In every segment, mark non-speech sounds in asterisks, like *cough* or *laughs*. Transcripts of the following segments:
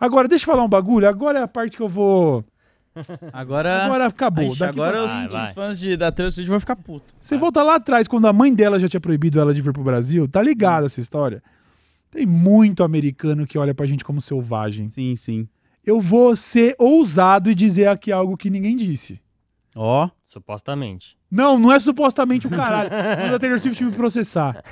Agora, deixa eu falar um bagulho. Agora é a parte que eu vou. Agora, agora acabou. Ixi, Daqui agora pra... os, os, fãs de, da Taylor Swift vão ficar putos. Você vai. volta lá atrás, quando a mãe dela já tinha proibido ela de vir pro Brasil, tá ligada essa história. Tem muito americano que olha pra gente como selvagem. Sim, sim. Eu vou ser ousado e dizer aqui algo que ninguém disse. Ó. Oh. Supostamente. Não, não é supostamente o caralho. *laughs* Quando a Taylor Swift me processar.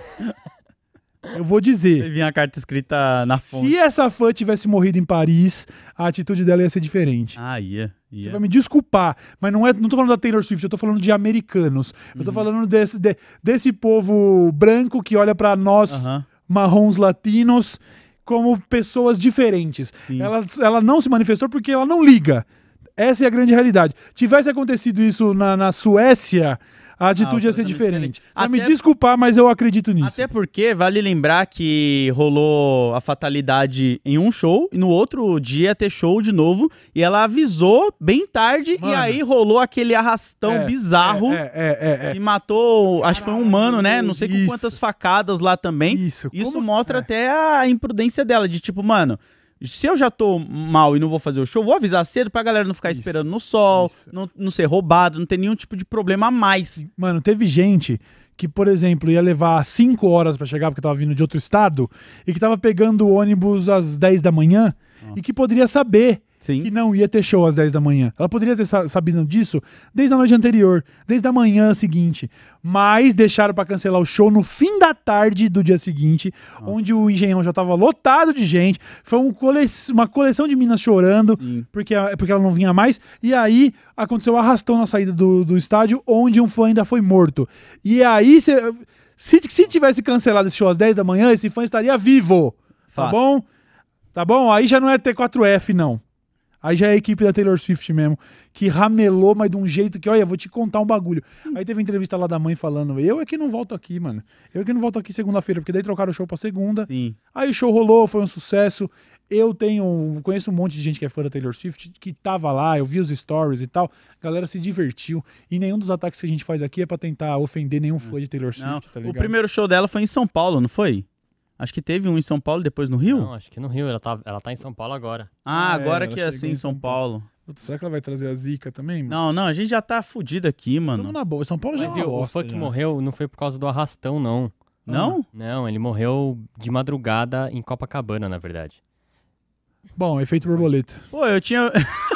Eu vou dizer. Teve a carta escrita na fonte. Se essa fã tivesse morrido em Paris, a atitude dela ia ser diferente. Ah, ia. Você vai me desculpar, mas não, é, não tô falando da Taylor Swift, eu tô falando de americanos. Uhum. Eu tô uhum. falando desse, de, desse povo branco que olha para nós, uhum. marrons latinos, como pessoas diferentes. Ela, ela não se manifestou porque ela não liga. Essa é a grande realidade. Tivesse acontecido isso na, na Suécia, a atitude ah, ia ser diferente. diferente. Até... me desculpar, mas eu acredito nisso. Até porque vale lembrar que rolou a fatalidade em um show e no outro dia ter show de novo e ela avisou bem tarde Mano. e aí rolou aquele arrastão é, bizarro é, é, é, é. e matou, Caralho, acho que foi um humano, né? Não sei com quantas facadas lá também. Isso, Isso mostra é? até a imprudência dela de tipo, mano, se eu já tô mal e não vou fazer o show, vou avisar cedo pra galera não ficar isso, esperando no sol, não, não, ser roubado, não ter nenhum tipo de problema a mais. Mano, teve gente que, por exemplo, ia levar 5 horas para chegar porque tava vindo de outro estado e que tava pegando o ônibus às 10 da manhã Nossa. e que poderia saber Sim. que não ia ter show às 10 da manhã. Ela poderia ter sabido disso desde a noite anterior, desde a manhã seguinte. Mas deixaram para cancelar o show no fim da tarde do dia seguinte, Nossa. onde o engenhão já estava lotado de gente. Foi um cole... uma coleção de minas chorando, porque, porque ela não vinha mais. E aí aconteceu o um arrastão na saída do, do estádio, onde um fã ainda foi morto. E aí, se, se, se tivesse cancelado esse show às 10 da manhã, esse fã estaria vivo. Tá bom? Tá bom? Aí já não é T4F, não. Aí já é a equipe da Taylor Swift mesmo, que ramelou, mas de um jeito que, olha, vou te contar um bagulho. Hum. Aí teve entrevista lá da mãe falando, eu é que não volto aqui, mano. Eu é que não volto aqui segunda-feira, porque daí trocaram o show pra segunda. Sim. Aí o show rolou, foi um sucesso. Eu tenho, conheço um monte de gente que é fã da Taylor Swift, que tava lá, eu vi os stories e tal. A galera se divertiu. E nenhum dos ataques que a gente faz aqui é pra tentar ofender nenhum hum. fã de Taylor Swift, não. tá ligado? O primeiro show dela foi em São Paulo, não foi? Acho que teve um em São Paulo, depois no Rio? Não, acho que no Rio. Ela tá, ela tá em São Paulo agora. Ah, ah É, agora que é assim em São Paulo. Puta, será que ela vai trazer a zica também? mano? Não, não, a gente já tá fudido aqui, Tamo mano. na boa. São Paulo já é Mas é e uma o, o bosta, funk já. morreu não foi por causa do arrastão, não. Não? Não, ele morreu de madrugada em Copacabana, na verdade. Bom, efeito borboleta. Pô, eu tinha. *laughs*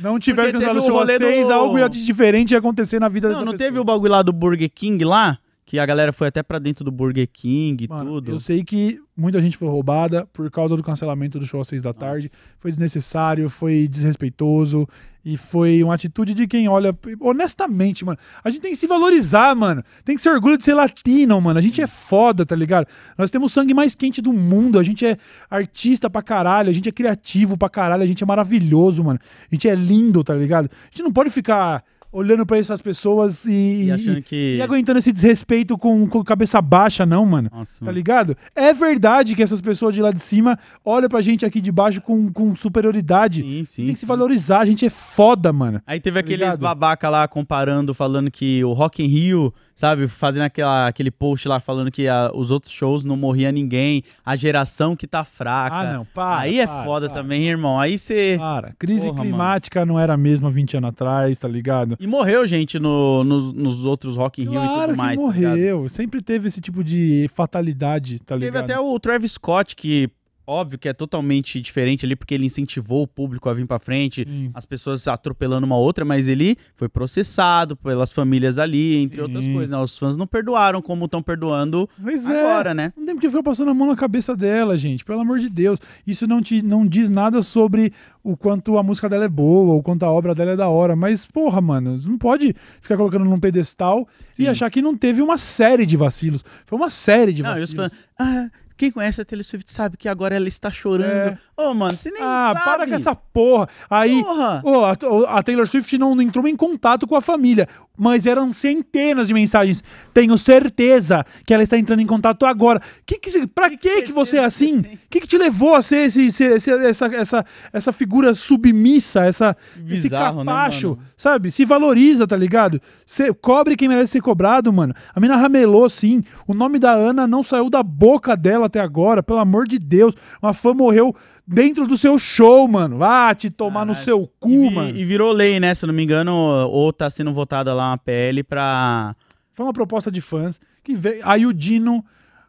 Não tiver Porque teve cancelado o show às do- seis, algo de diferente ia acontecer na vida Não, dessa não pessoa. teve o bagulho lá do Burger King lá? que a galera foi até para dentro do Burger King e tudo. Eu sei que muita gente foi roubada por causa do cancelamento do show às seis da Nossa. tarde. Foi desnecessário, foi desrespeitoso e foi uma atitude de quem olha honestamente, mano. A gente tem que se valorizar, mano. Tem que ser orgulho de ser latino, mano. A gente é foda, tá ligado? Nós temos o sangue mais quente do mundo. A gente é artista pra caralho, a gente é criativo pra caralho, a gente é maravilhoso, mano. A gente é lindo, tá ligado? A gente não pode ficar olhando para essas pessoas e, e, e, que... e, aguentando esse desrespeito com, com cabeça baixa, não, mano. Nossa, tá mano. ligado? É verdade que essas pessoas de lá de cima olham pra gente aqui de baixo com, com superioridade. Sim, sim, Tem que se valorizar, a gente é foda, mano. Aí teve tá aqueles ligado? babaca lá comparando, falando que o Rock in Rio sabe? Fazendo aquela, aquele post lá falando que a, os outros shows não morria ninguém, a geração que tá fraca. Ah, não, para. Aí é para, é foda para, também, para. irmão. Aí você. Para. Crise Porra, climática mano. não era a mesma 20 anos atrás, tá ligado? E morreu gente no, no nos outros Rock in Rio e tudo que mais. Tá morreu. Tá Sempre teve esse tipo de fatalidade, tá ligado? Teve até o Travis Scott que Óbvio que é totalmente diferente ali, porque ele incentivou o público a vir para frente, Sim. as pessoas atropelando uma outra, mas ele foi processado pelas famílias ali, entre Sim. outras coisas, né? Os fãs não perdoaram como estão perdoando mas é. agora, é. né? Não tem porque ficar passando a mão na cabeça dela, gente, pelo amor de Deus. Isso não, te, não diz nada sobre o quanto a música dela é boa, o quanto a obra dela é da hora, mas, porra, mano, não pode ficar colocando num pedestal Sim. e achar que não teve uma série de vacilos. Foi uma série de não, vacilos. Fãs, ah, quem conhece a Taylor Swift sabe que agora ela está chorando. É. Ô, é. oh, mano, você nem ah, sabe. Ah, para com essa porra. Aí, porra. Oh, a, a, Taylor Swift não entrou em contato com a família, mas eram centenas de mensagens. Tenho certeza que ela está entrando em contato agora. Que que, pra que, que, que você é assim? O que, que te levou a ser esse, esse, essa, essa, essa figura submissa, essa, Bizarro, esse né, capacho, né, sabe? Se valoriza, tá ligado? Cê, cobre quem merece ser cobrado, mano. A mina ramelou, sim. O nome da Ana não saiu da boca dela dela até agora, pelo amor de Deus. Uma fã morreu dentro do seu show, mano. Vá te tomar ah, no seu cu, e, mano. E virou lei, né? Se não me engano, ou tá sendo votada lá uma PL pra. Foi uma proposta de fãs que veio. Aí o Dino,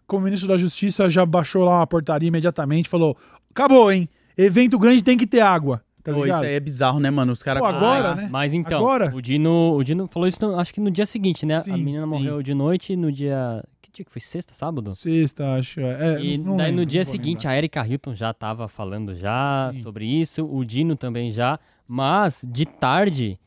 como ministro da Justiça, já baixou lá uma portaria imediatamente, falou: acabou, hein? Evento grande tem que ter água. Tá Pô, isso aí é bizarro, né, mano? Os caras. Agora, mas, né? Mas então, agora? O, Dino, o Dino falou isso, no, acho que no dia seguinte, né? Sim, a menina sim. morreu de noite, no dia dia que foi? Sexta, sábado? Sexta, acho. É, é e daí lembro, no dia seguinte lembrar. a Erika Hilton já estava falando já Sim. sobre isso, o Dino também já. Mas de tarde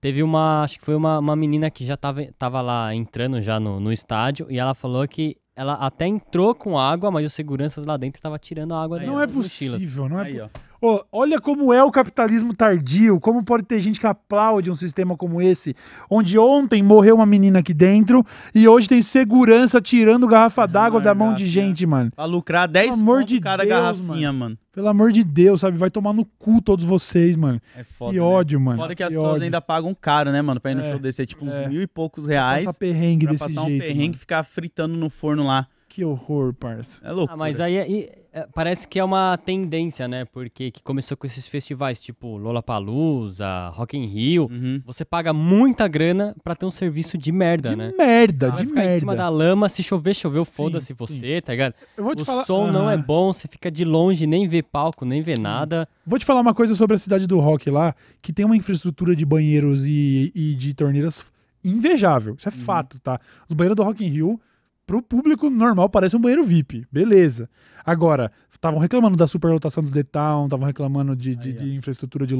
teve uma. Acho que foi uma, uma menina que já estava tava lá entrando já no, no estádio e ela falou que ela até entrou com água, mas os seguranças lá dentro estavam tirando a água Aí, dela. Não é possível, não é possível. Oh, olha como é o capitalismo tardio, como pode ter gente que aplaude um sistema como esse, onde ontem morreu uma menina aqui dentro e hoje tem segurança tirando garrafa d'água da mão de gente, mano. Pra lucrar 10 Pelo amor de cada Deus, garrafinha, mano. mano. Pelo amor de Deus, sabe? Vai tomar no cu todos vocês, mano. É foda. Que né? ódio, né? mano. Foda que as pessoas ainda pagam caro, né, mano? Pra ir no é, show desse, é tipo uns é. mil e poucos reais. Passar perrengue pra desse passar jeito. Passar um perrengue e ficar fritando no forno lá. Que horror, parça. É louco. Ah, mas aí, é, é, parece que é uma tendência, né? Porque que começou com esses festivais tipo Lollapalooza, Rock in Rio. Uhum. Você paga muita grana para ter um serviço de merda, de né? Merda, de merda, em cima da lama, se chover, choveu, foda-se você, sim. tá ligado? o falar... som não é bom, você fica de longe, nem vê palco, nem vê sim. nada. Vou te falar uma coisa sobre a cidade do rock lá, que tem uma infraestrutura de banheiros e, e de torneiras invejável. Isso é uhum. fato, tá? Os banheiros do Rock in Rio pro público normal parece um banheiro VIP, beleza. Agora, estavam reclamando da superlotação do The Town, estavam reclamando de, de, de infraestrutura de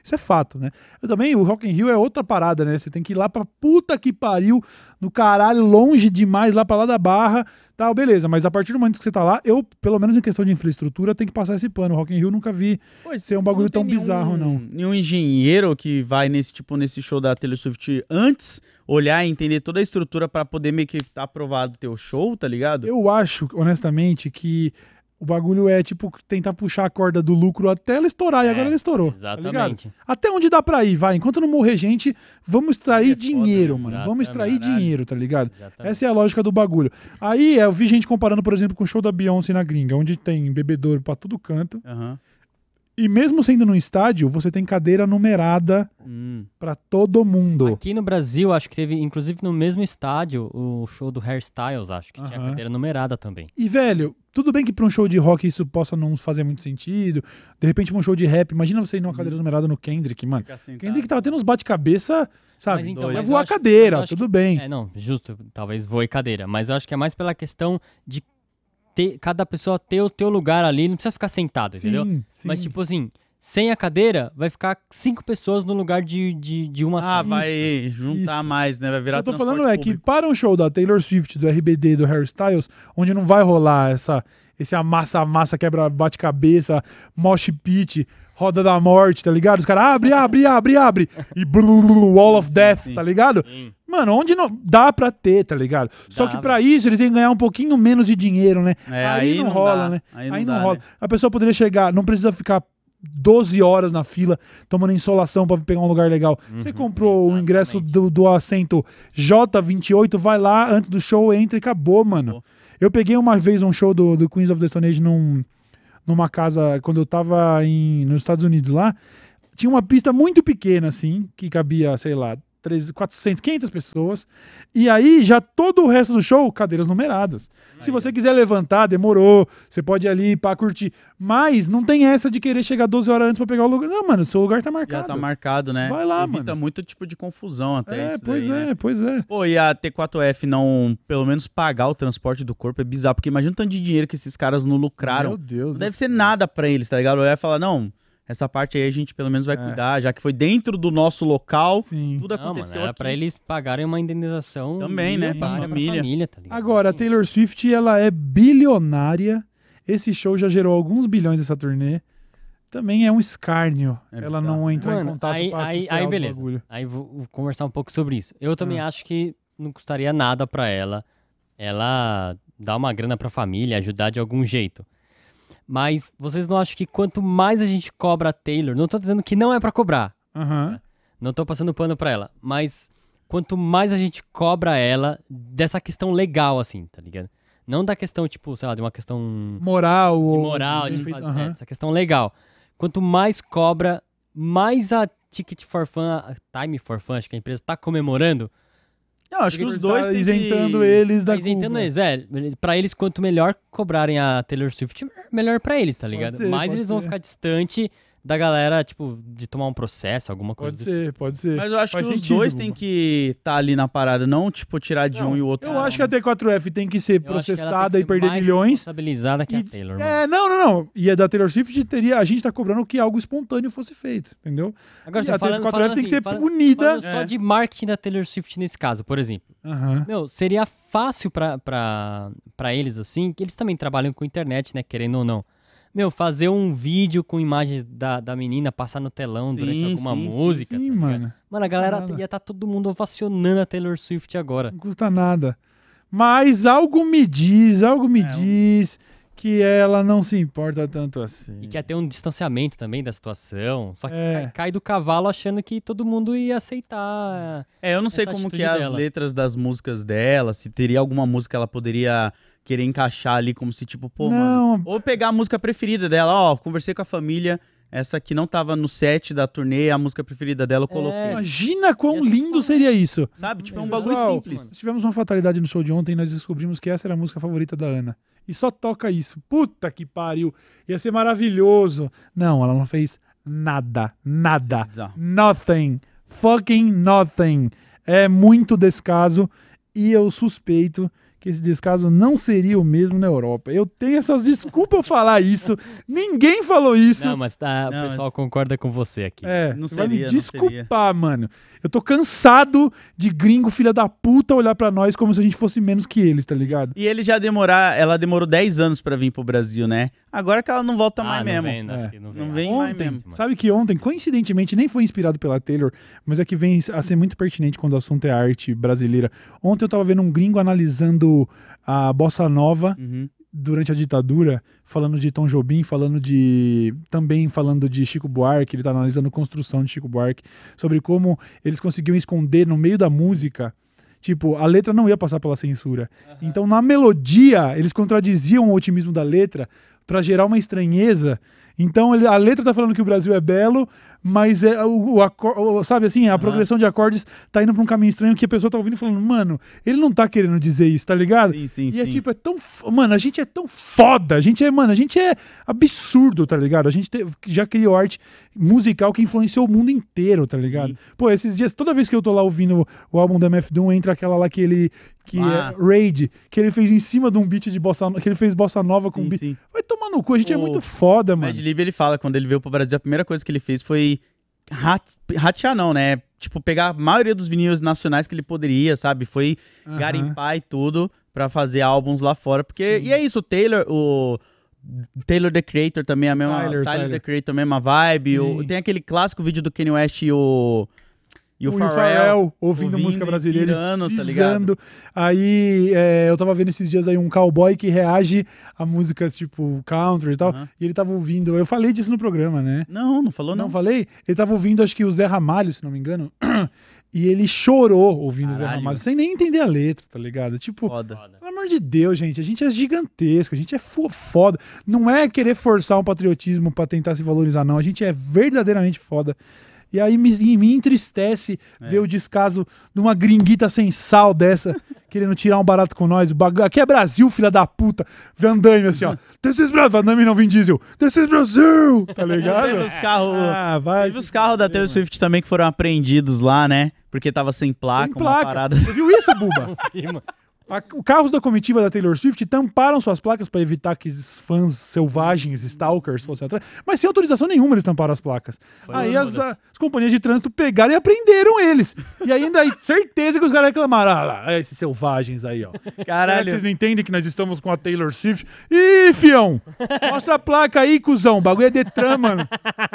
Isso é fato, né? Eu também, o Rock in Rio é outra parada, né? Você tem que ir lá pra puta que pariu, no caralho, longe demais, lá pra lá da barra, tal, beleza. Mas a partir do momento que você tá lá, eu, pelo menos em questão de infraestrutura, tenho que passar esse pano. O Rock in Rio nunca vi pois, ser um bagulho tão nenhum, bizarro, não. Nenhum engenheiro que vai nesse tipo, nesse show da Taylor Swift antes olhar e entender toda a estrutura para poder meio que tá aprovado o teu show, tá ligado? Eu acho, honestamente, que o bagulho é, tipo, tentar puxar a corda do lucro até ela estourar, é, e agora ela estourou. Tá exatamente. Tá até onde dá pra ir, vai. Enquanto não morrer gente, vamos extrair é dinheiro, mano. Vamos extrair caralho. dinheiro, tá ligado? Exatamente. Essa é a lógica do bagulho. Aí é, eu vi gente comparando, por exemplo, com o show da Beyoncé na gringa, onde tem bebedouro pra todo canto. Aham. Uhum e mesmo sendo num estádio, você tem cadeira numerada hum. para todo mundo. Aqui no Brasil, acho que teve, inclusive no mesmo estádio, o show do Hairstyles, acho que uh -huh. tinha cadeira numerada também. E, velho, tudo bem que para um show de rock isso possa não fazer muito sentido. De repente, um show de rap, imagina você ir numa cadeira hum. numerada no Kendrick, mano. Kendrick tava tendo uns bate-cabeça, sabe? Mas então, vai mas voar acho, cadeira, tudo que, bem. É, não, justo, talvez voe cadeira. Mas eu acho que é mais pela questão de ter, cada pessoa ter o teu lugar ali, não precisa ficar sentado, sim, entendeu? Sim. Mas tipo assim, sem a cadeira, vai ficar cinco pessoas no lugar de, de, de uma ah, só. Ah, vai isso, juntar isso. mais, né? Vai virar Eu tô falando é que para um show da Taylor Swift, do RBD, do Harry Styles, onde não vai rolar essa esse amassa, amassa, quebra, bate cabeça, mosh pit, roda da morte, tá ligado? Os caras abre, abre, abre, abre. E Wall of sim, Death, sim, tá ligado? Sim. Mano, onde não. Dá pra ter, tá ligado? Dá, Só que pra isso eles têm que ganhar um pouquinho menos de dinheiro, né? É, aí, aí, não, não rola, dá. né? Aí não, aí não dá, rola. Né? A pessoa poderia chegar, não precisa ficar 12 horas na fila, tomando insolação para pegar um lugar legal. Uhum, você comprou exatamente. o ingresso do, do assento J28, vai lá antes do show, entra e acabou, mano. Eu peguei uma vez um show do, do Queens of the Stone Age num numa casa, quando eu tava em, nos Estados Unidos lá, tinha uma pista muito pequena, assim, que cabia, sei lá, 300, 400, 500 pessoas. E aí já todo o resto do show, cadeiras numeradas. Aí Se você é. quiser levantar, demorou. Você pode ir ali para curtir. Mas não tem essa de querer chegar 12 horas antes para pegar o lugar. Não, mano, seu lugar tá marcado. Já tá marcado, né? Vai lá, Evita mano. Evita muito tipo de confusão até. É, pois daí, é, né? pois é. Pô, e a T4F não, pelo menos pagar o transporte do corpo é bizarro. Porque imagina o tanto de dinheiro que esses caras não lucraram. Meu Deus. Não deve Deus ser Deus. nada para eles, tá ligado? Eu ia falar, não. Essa parte aí a gente pelo menos vai é. cuidar, já que foi dentro do nosso local, Sim. tudo não, aconteceu mano, era pra eles pagarem uma indenização também, né? Pra família. família tá Agora, a Taylor Swift, ela é bilionária. Esse show já gerou alguns bilhões essa turnê. Também é um escárnio. É ela bizarro. não entrou em contato aí, com aí, aí beleza. Bagulho. Aí vou conversar um pouco sobre isso. Eu também hum. acho que não custaria nada para ela. Ela dar uma grana pra família, ajudar de algum jeito. Mas vocês não acham que quanto mais a gente cobra a Taylor, não tô dizendo que não é para cobrar. Uhum. Né? Não tô passando pano para ela, mas quanto mais a gente cobra ela dessa questão legal assim, tá ligado? Não da questão tipo, sei lá, de uma questão moral, de moral, ou... de fazer, uhum. né? essa questão legal. Quanto mais cobra, mais a Ticket for Fun, a Time for Fun, acho que a empresa tá comemorando não, acho que os dois tá isentando que... eles da isentando culpa. eles, é. Pra eles, quanto melhor cobrarem a Taylor Swift, melhor pra eles, tá ligado? Ser, Mas eles ser. vão ficar distante da galera, tipo, de tomar um processo, alguma coisa. Pode ser, tipo. pode ser. Mas eu acho Faz que os dois têm que estar tá ali na parada, não, tipo, tirar de não, um e o outro. Eu acho que a né? T4F tem que ser processada e perder milhões. responsabilizada que a Taylor. É, não, não, não. E a da Taylor Swift teria. A gente tá cobrando que algo espontâneo fosse feito, entendeu? Agora, e a T4F tem que assim, ser falando, punida. Falando é. só de marketing da Taylor Swift nesse caso, por exemplo. não Meu, seria fácil pra, pra, pra eles, assim, que eles também trabalham com internet, né? Querendo ou não meu, fazer um vídeo com imagens da, da menina passar no telão sim, durante alguma sim, música. Sim, tá mano. Mano, a galera ia estar tá todo mundo ovacionando a Taylor Swift agora. Não custa nada. Mas algo me diz, algo me é, diz. Um que ela não se importa tanto assim. E quer ter um distanciamento também da situação. Só que é. cai, cai, do cavalo achando que todo mundo ia aceitar. É, eu não sei como que é as letras das músicas dela, se teria alguma música que ela poderia querer encaixar ali como se tipo, pô, não. mano, ou pegar a música preferida dela, ó, conversei com a família, essa aqui não tava no set da turnê, a música preferida dela eu é. coloquei. É. Imagina quão lindo seria isso. Sabe? Tipo, é um bagulho simples. Tivemos uma fatalidade no show de ontem, nós descobrimos que essa era a música favorita da Ana e só toca isso. Puta que pariu, ia ser maravilhoso. Não, ela não fez nada, nada, é nothing, fucking nothing. É muito descaso e eu suspeito que esse descaso não seria o mesmo na Europa. Eu tenho essas desculpas falar isso. *laughs* Ninguém falou isso. Não, mas tá, não, o pessoal mas... concorda com você aqui. É, não seria, vai me desculpar, mano. Eu tô cansado de gringo, filha da puta, olhar para nós como se a gente fosse menos que eles, tá ligado? E ele já demorar, ela demorou 10 anos para vir pro Brasil, né? Agora que ela não volta ah, mais não mesmo. Vem, não, é. não vem, não vem ontem, mais mesmo. Sabe que ontem, coincidentemente, nem foi inspirado pela Taylor, mas é que vem a ser muito pertinente quando o assunto é arte brasileira. Ontem eu tava vendo um gringo analisando a bossa nova uhum durante a ditadura, falando de Tom Jobim, falando de. também falando de Chico Buarque, ele está analisando a construção de Chico Buarque, sobre como eles conseguiam esconder no meio da música. Tipo, a letra não ia passar pela censura. Uhum. Então, na melodia, eles contradiziam o otimismo da letra para gerar uma estranheza. Então, ele, a letra está falando que o Brasil é belo, mas é o, o, o sabe assim, a uhum. progressão de acordes tá indo pra um caminho estranho que a pessoa tá ouvindo e falando, mano, ele não tá querendo dizer isso, tá ligado? Sim, sim, e é sim. é tipo, é tão. Mano, a gente é tão foda, a gente é, mano, a gente é absurdo, tá ligado? A gente te, já criou arte musical que influenciou o mundo inteiro, tá ligado? Sim. Pô, esses dias, toda vez que eu tô lá ouvindo o álbum da MF Doom, entra aquela lá que ele. Que é ah. é Raid, que ele fez em cima de um beat de bossa que ele fez bossa nova com sim, um beat. Vai tomar no cu, a gente o é muito foda, mano. O Mad ele fala, quando ele veio pro Brasil, a primeira coisa que ele fez foi ratear não, né? Tipo, pegar a maioria dos vinis nacionais que ele poderia, sabe? Foi uhum. garimpar e tudo para fazer álbuns lá fora. Porque, Sim. e é isso, o Taylor, o Taylor the Creator também, é a mesma. Tyler, Tyler, Tyler. the Creator, a mesma vibe. O, tem aquele clássico vídeo do Kanye West e o. E o, o Pharrell, Pharrell ouvindo, ouvindo, música brasileira, pirando, tá pisando. aí é, eu tava vendo esses dias aí um cowboy que reage a músicas tipo country e tal, uhum. e ele tava ouvindo, eu falei disso no programa, né? Não, não falou não. Não falei? Ele tava ouvindo, acho que o Zé Ramalho, se não me engano, *clears throat* e ele chorou ouvindo Caralho. o Zé Ramalho, sem nem entender a letra, tá ligado? Tipo, foda. pelo amor de Deus, gente, a gente é gigantesco, a gente é foda. Não é querer forçar um patriotismo para tentar se valorizar, não, a gente é verdadeiramente foda. E aí me, me entristece é. ver o descaso de uma gringuita sem sal dessa, querendo tirar um barato com nós. O Aqui é Brasil, filha da puta. Van assim, ó. *laughs* This is Brasil. não vem Diesel. This is Brasil. Tá ligado? teve os carros. Ah, vai. Teve os carros da Taylor Swift também que foram apreendidos lá, né? Porque tava sem placa, sem placa. uma parada. Assim. Você viu isso, Buba? *laughs* A, o carros da comitiva da Taylor Swift tamparam suas placas para evitar que fãs selvagens, stalkers, fossem atrás. Mas sem autorização nenhuma eles tamparam as placas. Foi aí as, a, as, companhias de trânsito pegaram e apreenderam eles. E ainda aí, certeza que os caras reclamaram. Ah lá, é esses selvagens aí, ó. *laughs* Caralho. É vocês não entendem que nós estamos com a Taylor Swift? Ih, fião! Mostra a placa aí, cuzão. O bagulho é Detran, mano.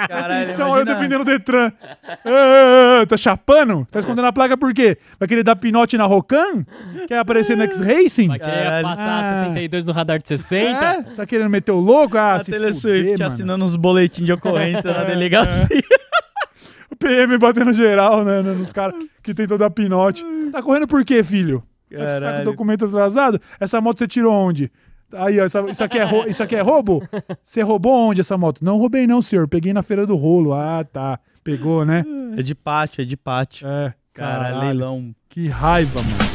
Caralho, Atenção, imagina... eu defendendo o Detran. Ah, tá chapando? Tá escondendo a placa por quê? Vai querer dar pinote na Rocan? Quer aparecer na X Racing? Vai querer Caralho. passar Ah. 62 no radar de 60? É? Tá querendo meter o louco? Ah, a se Taylor fuder, Swift mano. assinando uns boletins de ocorrência na *laughs* é. delegacia. *laughs* O PM batendo geral, né? né, Nos caras que tentam dar pinote. Tá correndo por quê, filho? Caralho. Tá com tá o documento atrasado? Essa moto você tirou onde? Aí, ó, essa- isso, aqui é isso aqui é roubo? Você roubou onde essa moto? Não roubei, não, senhor. Peguei na feira do rolo. Ah, tá. Pegou, né? É de pátio, é de pátio. É. Cara, leilão. Que raiva, mano.